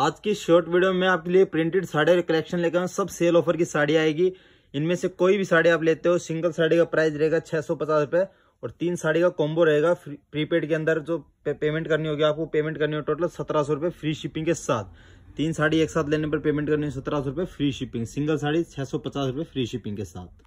आज की short video में आपके लिए प्रिंटेड साड़ी कलेक्शन लेकर सब सेल ऑफर की साड़ी आएगी इनमें से कोई भी साड़ी आप लेते हो सिंगल साड़ी का प्राइस रहेगा छह सौ पचास रुपये और तीन साड़ी का कॉम्बो रहेगा प्रीपेड के अंदर जो पे, पेमेंट करनी होगी आपको पेमेंट करनी होगी टोटल सत्रह सौ रुपये फ्री शिपिंग के साथ तीन साड़ी एक साथ लेने पर पेमेंट करनी है सत्रह सौ रुपये फ्री शिपिंग सिंगल साड़ी छह सौ पचास रुपये फ्री शिपिंग के साथ